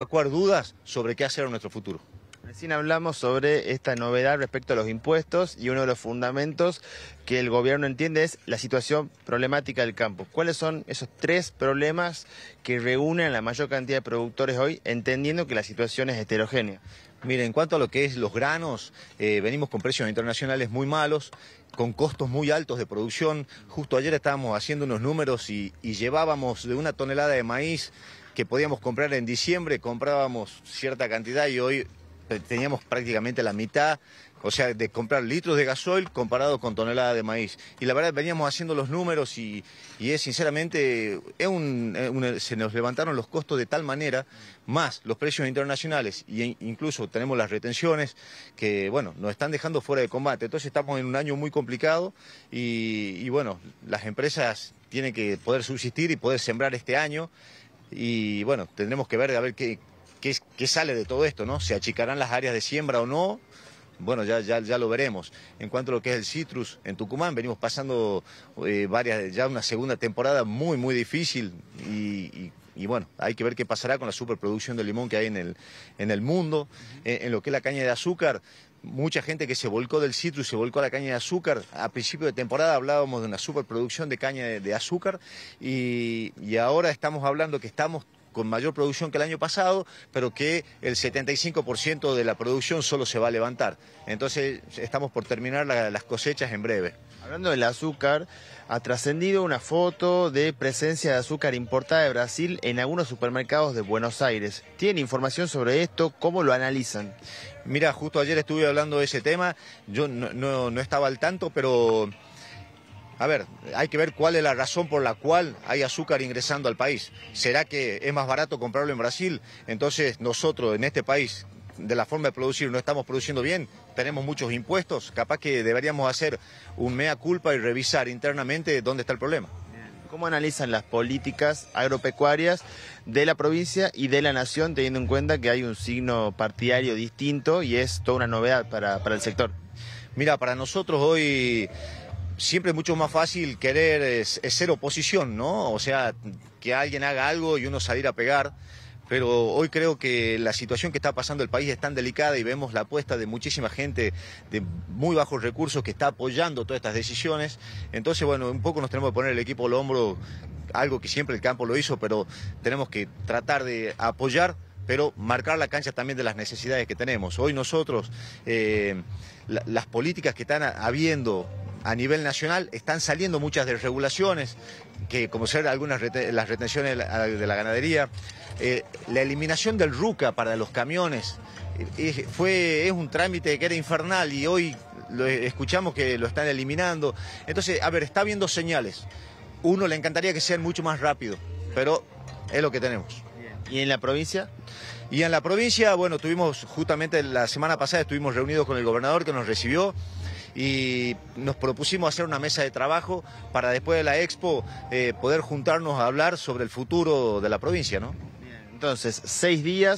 Acuar dudas sobre qué hacer en nuestro futuro. Recién hablamos sobre esta novedad respecto a los impuestos y uno de los fundamentos que el gobierno entiende es la situación problemática del campo. ¿Cuáles son esos tres problemas que reúnen la mayor cantidad de productores hoy, entendiendo que la situación es heterogénea? Mire, en cuanto a lo que es los granos, eh, venimos con precios internacionales muy malos, con costos muy altos de producción. Justo ayer estábamos haciendo unos números y, y llevábamos de una tonelada de maíz que podíamos comprar en diciembre, comprábamos cierta cantidad y hoy eh, teníamos prácticamente la mitad, o sea, de comprar litros de gasoil comparado con tonelada de maíz. Y la verdad, veníamos haciendo los números y, es sinceramente, eh, eh, se nos levantaron los costos de tal manera, más los precios internacionales, e incluso tenemos las retenciones que, bueno, nos están dejando fuera de combate. Entonces estamos en un año muy complicado y bueno, las empresas tienen que poder subsistir y poder sembrar este año. Y bueno, tendremos que ver a ver qué, qué, sale de todo esto, ¿no? ¿Se achicarán las áreas de siembra o no? bueno, ya, ya, ya, lo veremos. En cuanto a lo que es el citrus en Tucumán, venimos pasando eh, varias, ya una segunda temporada muy, muy difícil y y bueno, hay que ver qué pasará con la superproducción de limón que hay en el, en el mundo, en, lo que es la caña de azúcar mucha gente que se volcó del citrus, se volcó a la caña de azúcar. A principio de temporada hablábamos de una superproducción de caña de, azúcar y, ahora estamos hablando que estamos con mayor producción que el año pasado, pero que el 75% de la producción solo se va a levantar. Entonces estamos por terminar las cosechas en breve. Hablando del azúcar, ha trascendido una foto de presencia de azúcar importada de Brasil en algunos supermercados de Buenos Aires. ¿Tiene información sobre esto? ¿Cómo lo analizan? Mira, justo ayer estuve hablando de ese tema. Yo no estaba al tanto, pero a ver, hay que ver cuál es la razón por la cual hay azúcar ingresando al país. ¿Será que es más barato comprarlo en Brasil? Entonces nosotros en este país, de la forma de producir, no estamos produciendo bien, tenemos muchos impuestos, capaz que deberíamos hacer un mea culpa y revisar internamente dónde está el problema. ¿Cómo analizan las políticas agropecuarias de la provincia y de la nación, teniendo en cuenta que hay un signo partidario distinto y es toda una novedad para, para el sector? Mira, para nosotros hoy siempre es mucho más fácil querer ser oposición, ¿no? O sea, que alguien haga algo y uno salir a pegar. Pero hoy creo que la situación que está pasando el país es tan delicada y vemos la apuesta de muchísima gente de muy bajos recursos que está apoyando todas estas decisiones. Entonces, bueno, un poco nos tenemos que poner el equipo al hombro, algo que siempre el campo lo hizo, pero tenemos que tratar de apoyar pero marcar la cancha también de las necesidades que tenemos. Hoy nosotros, eh, las políticas que están habiendo a nivel nacional están saliendo muchas desregulaciones, que como ser algunas las retenciones de la, ganadería, eh, la eliminación del RUCA para los camiones, eh, fue, es un trámite que era infernal y hoy e, escuchamos que lo están eliminando. Entonces, a ver, está viendo señales. Uno le encantaría que sean mucho más rápido, pero es lo que tenemos. ¿Y en la provincia? Y en la provincia, bueno, tuvimos justamente la semana pasada, estuvimos reunidos con el gobernador que nos recibió y nos propusimos hacer una mesa de trabajo para después de la expo eh, poder juntarnos a hablar sobre el futuro de la provincia. ¿no? Entonces, seis días.